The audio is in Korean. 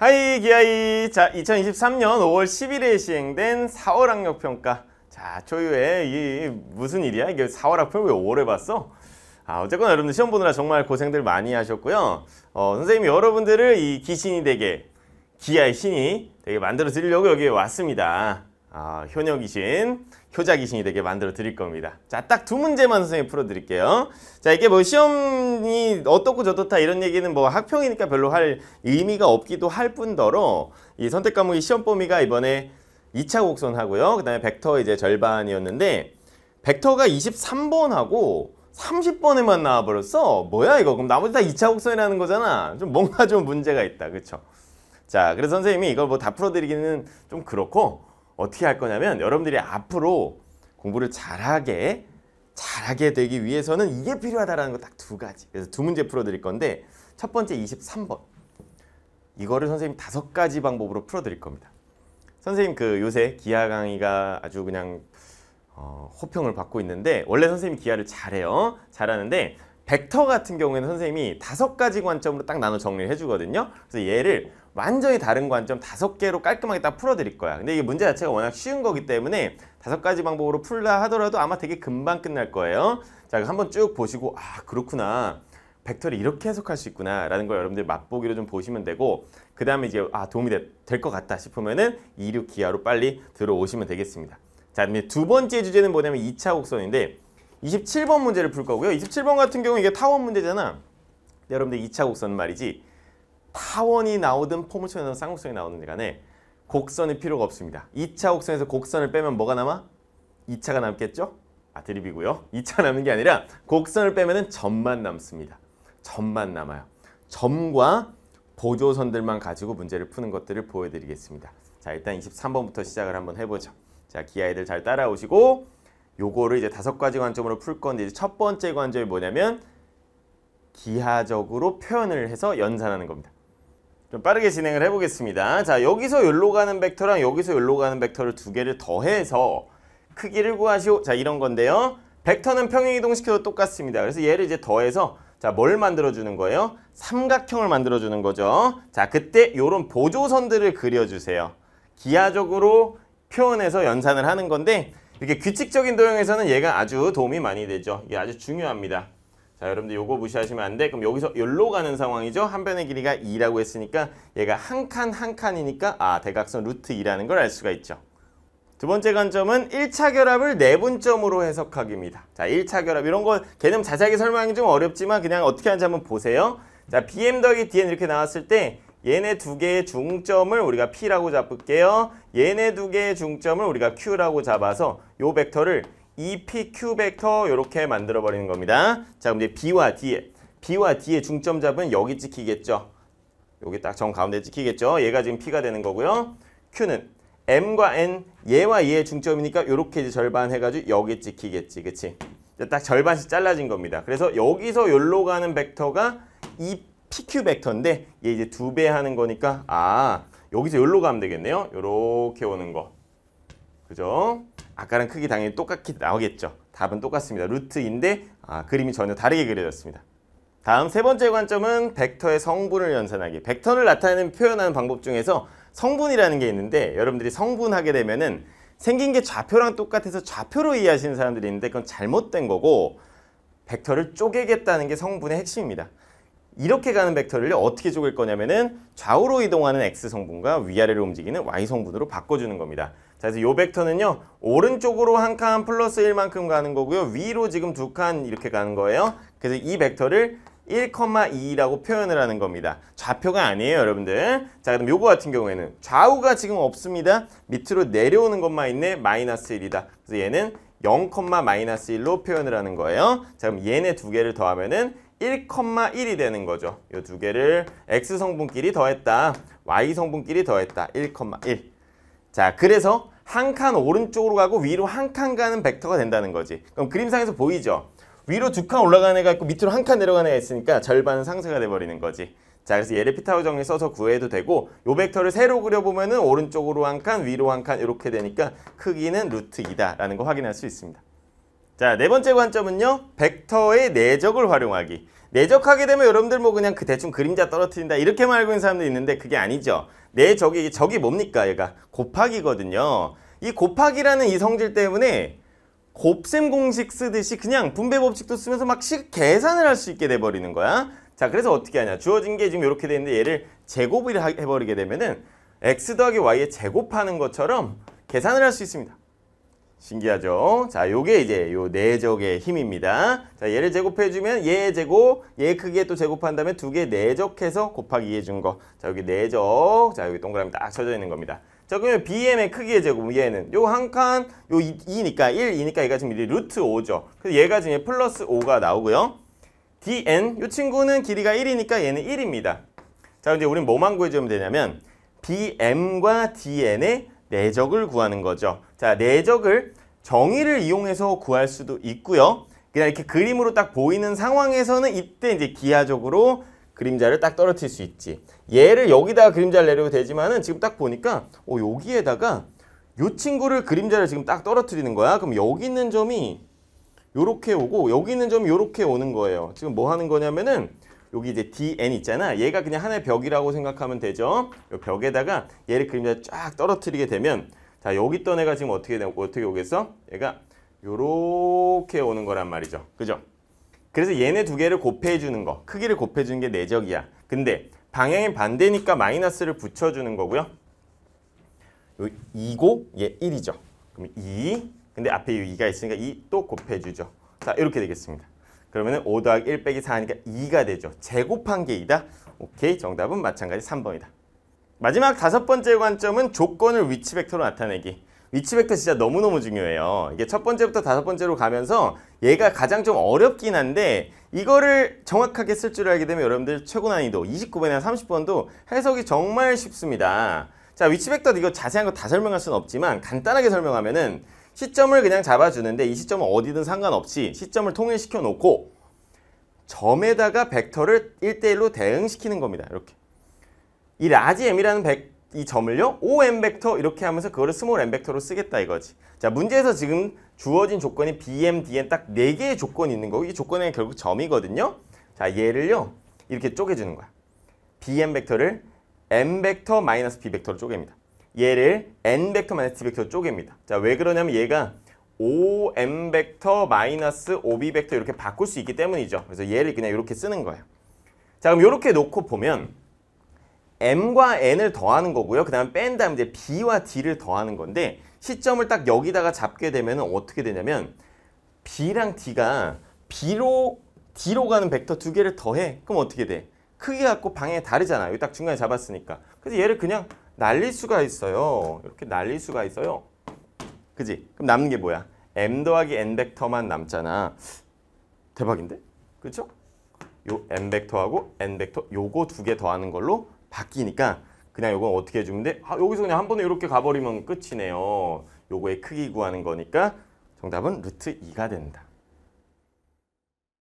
하이 기아이 자 2023년 5월 11일에 시행된 4월 학력평가 자 초유의 이 무슨 일이야 이게 4월 학평 왜 5월에 봤어? 아, 어쨌거나 여러분들 시험 보느라 정말 고생들 많이 하셨고요 어, 선생님이 여러분들을 이귀신이 되게 기아의 신이 되게 만들어 드리려고 여기에 왔습니다 아, 효녀 귀신, 효자 귀신이 되게 만들어 드릴 겁니다. 자, 딱 두 문제만 선생님 풀어 드릴게요. 자, 이게 뭐 시험이 어떻고 저렇다 이런 얘기는 뭐 학평이니까 별로 할 의미가 없기도 할 뿐더러 이 선택 과목의 시험 범위가 이번에 2차 곡선하고요. 그다음에 벡터 이제 절반이었는데 벡터가 23번하고 30번에만 나와 버렸어. 뭐야 이거? 그럼 나머지 다 2차 곡선이라는 거잖아. 좀 뭔가 좀 문제가 있다. 그쵸 자, 그래서 선생님이 이걸 뭐 다 풀어 드리기는 좀 그렇고 어떻게 할 거냐면 여러분들이 앞으로 공부를 잘하게 잘하게 되기 위해서는 이게 필요하다라는 거 딱 두 가지. 그래서 두 문제 풀어드릴 건데 첫 번째 23번. 이거를 선생님 다섯 가지 방법으로 풀어드릴 겁니다. 선생님 그 요새 기하 강의가 아주 그냥 어, 호평을 받고 있는데 원래 선생님 기하를 잘해요. 잘하는데 벡터 같은 경우에는 선생님이 다섯 가지 관점으로 딱 나눠 정리를 해주거든요. 그래서 얘를 완전히 다른 관점 다섯 개로 깔끔하게 딱 풀어드릴 거야. 근데 이게 문제 자체가 워낙 쉬운 거기 때문에 다섯 가지 방법으로 풀라 하더라도 아마 되게 금방 끝날 거예요. 자, 한번 쭉 보시고 아 그렇구나. 벡터를 이렇게 해석할 수 있구나 라는 걸 여러분들 맛보기로 좀 보시면 되고 그 다음에 이제 아 도움이 될 것 같다 싶으면은 26 기하로 빨리 들어오시면 되겠습니다. 자, 두 번째 주제는 뭐냐면 2차 곡선인데 27번 문제를 풀 거고요. 27번 같은 경우 이게 타원 문제잖아. 네, 여러분들 2차 곡선 말이지. 타원이 나오든 포물선이 나오든 쌍곡선이 나오든 간에 곡선이 필요가 없습니다. 2차 곡선에서 곡선을 빼면 뭐가 남아? 2차가 남겠죠? 아 드립이고요. 2차 남는 게 아니라 곡선을 빼면 점만 남습니다. 점만 남아요. 점과 보조선들만 가지고 문제를 푸는 것들을 보여드리겠습니다. 자 일단 23번부터 시작을 한번 해보죠. 자 기아이들 잘 따라오시고 요거를 이제 다섯 가지 관점으로 풀 건데 이제 첫 번째 관점이 뭐냐면 기하적으로 표현을 해서 연산하는 겁니다. 좀 빠르게 진행을 해보겠습니다. 자 여기서 열로 가는 벡터랑 여기서 열로 가는 벡터를 두 개를 더해서 크기를 구하시오. 자 이런 건데요. 벡터는 평행이동시켜도 똑같습니다. 그래서 얘를 이제 더해서 자 뭘 만들어주는 거예요? 삼각형을 만들어주는 거죠. 자 그때 요런 보조선들을 그려주세요. 기하적으로 표현해서 연산을 하는 건데 이렇게 규칙적인 도형에서는 얘가 아주 도움이 많이 되죠. 이게 아주 중요합니다. 자, 여러분들 요거 무시하시면 안 돼. 그럼 여기서 열로 가는 상황이죠. 한 변의 길이가 2라고 했으니까 얘가 한 칸한 한 칸이니까 아, 대각선 루트 2라는 걸 알 수가 있죠. 두 번째 관점은 1차 결합을 내분점으로 네 해석하기입니다. 자, 1차 결합 이런 거 개념 자세하게 설명하기 좀 어렵지만 그냥 어떻게 하는지 한번 보세요. 자, BM 더하기 DN 이렇게 나왔을 때 얘네 두 개의 중점을 우리가 P라고 잡을게요. 얘네 두 개의 중점을 우리가 Q라고 잡아서 요 벡터를 EPQ 벡터 이렇게 만들어버리는 겁니다. 자, 그럼 이제 B와 D에 B와 D의 중점 잡은 여기 찍히겠죠. 여기 딱 정 가운데 찍히겠죠. 얘가 지금 P가 되는 거고요. Q는 M과 N, 얘와 얘의 중점이니까 이렇게 이제 절반 해가지고 여기 찍히겠지, 그치? 딱 절반씩 잘라진 겁니다. 그래서 여기서 여기로 가는 벡터가 EP PQ 벡터인데 얘 이제 두 배 하는 거니까 아 여기서 여기로 가면 되겠네요. 이렇게 오는 거. 그죠? 아까랑 크기 당연히 똑같이 나오겠죠. 답은 똑같습니다. 루트인데 아, 그림이 전혀 다르게 그려졌습니다. 다음 세 번째 관점은 벡터의 성분을 연산하기. 벡터를 나타내는 표현하는 방법 중에서 성분이라는 게 있는데 여러분들이 성분 하게 되면은 생긴 게 좌표랑 똑같아서 좌표로 이해하시는 사람들이 있는데 그건 잘못된 거고 벡터를 쪼개겠다는 게 성분의 핵심입니다. 이렇게 가는 벡터를 어떻게 적을 거냐면은 좌우로 이동하는 X 성분과 위아래로 움직이는 Y 성분으로 바꿔주는 겁니다. 자, 그래서 요 벡터는요. 오른쪽으로 한 칸 플러스 1만큼 가는 거고요. 위로 지금 두 칸 이렇게 가는 거예요. 그래서 이 벡터를 1,2라고 표현을 하는 겁니다. 좌표가 아니에요, 여러분들. 자, 그럼 요거 같은 경우에는 좌우가 지금 없습니다. 밑으로 내려오는 것만 있네, 마이너스 1이다. 그래서 얘는 0, 마이너스 1로 표현을 하는 거예요. 자, 그럼 얘네 두 개를 더하면은 1,1이 되는 거죠. 이 두 개를 X 성분끼리 더했다. Y 성분끼리 더했다. 1,1. 자, 그래서 한 칸 오른쪽으로 가고 위로 한 칸 가는 벡터가 된다는 거지. 그럼 그림상에서 보이죠? 위로 두 칸 올라가는 애가 있고 밑으로 한 칸 내려가는 애가 있으니까 절반은 상쇄가 돼버리는 거지. 자, 그래서 얘를 피타고 정리 써서 구해도 되고 요 벡터를 세로 그려보면 은 오른쪽으로 한 칸, 위로 한 칸 이렇게 되니까 크기는 루트 2다라는 거 확인할 수 있습니다. 자, 네 번째 관점은요. 벡터의 내적을 활용하기. 내적하게 되면 여러분들 뭐 그냥 그 대충 그림자 떨어뜨린다 이렇게만 알고 있는 사람도 있는데 그게 아니죠. 내적이 적이 뭡니까? 얘가 곱하기거든요. 이 곱하기라는 이 성질 때문에 곱셈 공식 쓰듯이 그냥 분배 법칙도 쓰면서 막식 계산을 할 수 있게 돼버리는 거야. 자, 그래서 어떻게 하냐. 주어진 게 지금 이렇게 되는데 얘를 제곱을 해버리게 되면은 x 더하기 y에 제곱하는 것처럼 계산을 할 수 있습니다. 신기하죠? 자, 요게 이제 요 내적의 힘입니다. 자, 얘를 제곱해주면 얘 제곱, 얘 크기에 또 제곱한 다음에 두개 내적해서 곱하기 해준 거. 자, 여기 내적. 자, 여기 동그라미 딱 쳐져 있는 겁니다. 자, 그러면 BM의 크기의 제곱, 얘는 요 한 칸, 요 2니까, 1, 2니까 얘가 지금 이제 루트 5죠. 그래서 얘가 지금 플러스 5가 나오고요. DN, 요 친구는 길이가 1이니까 얘는 1입니다. 자, 이제 우린 뭐만 구해주면 되냐면 BM과 DN의 내적을 구하는 거죠. 자, 내적을 정의를 이용해서 구할 수도 있고요. 그냥 이렇게 그림으로 딱 보이는 상황에서는 이때 이제 기하적으로 그림자를 딱 떨어뜨릴 수 있지. 얘를 여기다가 그림자를 내려도 되지만은 지금 딱 보니까 어, 여기에다가 요 친구를 그림자를 지금 딱 떨어뜨리는 거야. 그럼 여기 있는 점이 요렇게 오고 여기 있는 점이 요렇게 오는 거예요. 지금 뭐 하는 거냐면은 여기 이제 DN 있잖아. 얘가 그냥 하나의 벽이라고 생각하면 되죠. 이 벽에다가 얘를 그림자 쫙 떨어뜨리게 되면 자 여기 떠던 애가 지금 어떻게 되고 어떻게 오겠어? 얘가 요렇게 오는 거란 말이죠. 그죠? 그래서 얘네 두 개를 곱해 주는 거. 크기를 곱해 주는 게 내적이야. 근데 방향이 반대니까 마이너스를 붙여 주는 거고요. 요 2고 얘 1이죠. 그럼 2. 근데 앞에 이 2가 있으니까 2 또 곱해 주죠. 자, 이렇게 되겠습니다. 그러면 은5 더하기 1 빼기 4하니까 2가 되죠. 제곱한 게 2다. 오케이, 정답은 마찬가지 3번이다. 마지막 다섯 번째 관점은 조건을 위치 벡터로 나타내기. 위치 벡터 진짜 너무너무 중요해요. 이게 첫 번째부터 다섯 번째로 가면서 얘가 가장 좀 어렵긴 한데 이거를 정확하게 쓸 줄 알게 되면 여러분들 최고 난이도 29번이나 30번도 해석이 정말 쉽습니다. 자, 위치 벡터 이거 자세한 거 다 설명할 수는 없지만 간단하게 설명하면은 시점을 그냥 잡아주는데 이 시점은 어디든 상관없이 시점을 통일시켜 놓고 점에다가 벡터를 1대1로 대응시키는 겁니다. 이렇게. 이 라지 m이라는 벡, 이 점을요. om 벡터 이렇게 하면서 그거를 스몰 m 벡터로 쓰겠다 이거지. 자 문제에서 지금 주어진 조건이 bm, dm 딱 4개의 조건이 있는 거고 이조건에 결국 점이거든요. 자 얘를요. 이렇게 쪼개주는 거야. bm 벡터를 m 벡터 마이너스 b 벡터로 쪼갭니다. 얘를 n 벡터만 마 t 벡터로 쪼갭니다. 자, 왜 그러냐면 얘가 5m 벡터 마이너스 5b 벡터 이렇게 바꿀 수 있기 때문이죠. 그래서 얘를 그냥 이렇게 쓰는 거예요. 자, 그럼 이렇게 놓고 보면 m과 n을 더하는 거고요. 그 다음에 뺀 다음 이제 b와 d를 더하는 건데 시점을 딱 여기다가 잡게 되면 어떻게 되냐면 b랑 d가 b로 d로 가는 벡터 두 개를 더해. 그럼 어떻게 돼? 크기 갖고 방향이 다르잖아. 여기 딱 중간에 잡았으니까. 그래서 얘를 그냥 날릴 수가 있어요. 이렇게 날릴 수가 있어요. 그지? 그럼 남는 게 뭐야? m 더하기 n 벡터만 남잖아. 대박인데? 그렇죠? 요 m 벡터하고 n 벡터 요거 두 개 더하는 걸로 바뀌니까 그냥 요건 어떻게 해주면 돼? 아, 여기서 그냥 한 번에 이렇게 가버리면 끝이네요. 요거의 크기 구하는 거니까 정답은 루트 2가 된다.